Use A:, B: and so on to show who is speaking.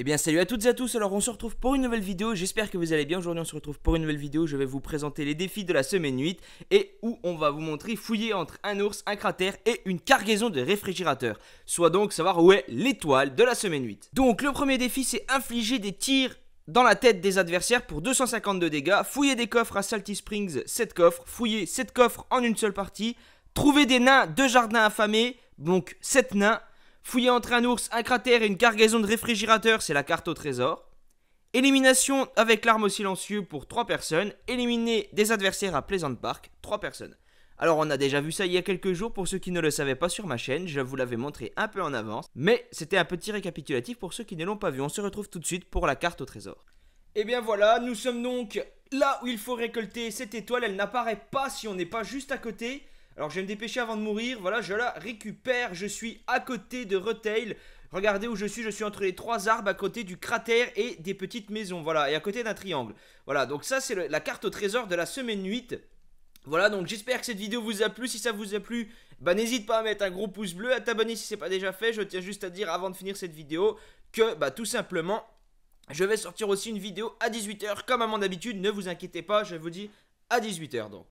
A: Eh bien salut à toutes et à tous, alors on se retrouve pour une nouvelle vidéo, j'espère que vous allez bien, aujourd'hui on se retrouve pour une nouvelle vidéo, je vais vous présenter les défis de la semaine 8 et où on va vous montrer fouiller entre un ours, un cratère et une cargaison de réfrigérateurs, soit donc savoir où est l'étoile de la semaine 8. Donc le premier défi c'est infliger des tirs dans la tête des adversaires pour 252 dégâts, fouiller des coffres à Salty Springs 7 coffres, fouiller 7 coffres en une seule partie, trouver des nains, de jardin affamés, donc 7 nains Fouiller entre un ours, un cratère et une cargaison de réfrigérateurs, c'est la carte au trésor. Élimination avec l'arme au silencieux pour 3 personnes. Éliminer des adversaires à Pleasant Park, 3 personnes. Alors on a déjà vu ça il y a quelques jours pour ceux qui ne le savaient pas sur ma chaîne, je vous l'avais montré un peu en avance, mais c'était un petit récapitulatif pour ceux qui ne l'ont pas vu, on se retrouve tout de suite pour la carte au trésor. Et eh bien voilà, nous sommes donc là où il faut récolter cette étoile, elle n'apparaît pas si on n'est pas juste à côté, alors je vais me dépêcher avant de mourir. Voilà, je la récupère. Je suis à côté de Retail. Regardez où je suis, je suis entre les trois arbres à côté du cratère et des petites maisons, voilà, et à côté d'un triangle. Voilà, donc ça c'est la carte au trésor de la semaine 8. Voilà, donc j'espère que cette vidéo vous a plu. Si ça vous a plu, bah, n'hésite pas à mettre un gros pouce bleu, à t'abonner si c'est pas déjà fait. Je tiens juste à dire avant de finir cette vidéo que, bah tout simplement, je vais sortir aussi une vidéo à 18h comme à mon habitude. Ne vous inquiétez pas, je vous dis à 18h donc.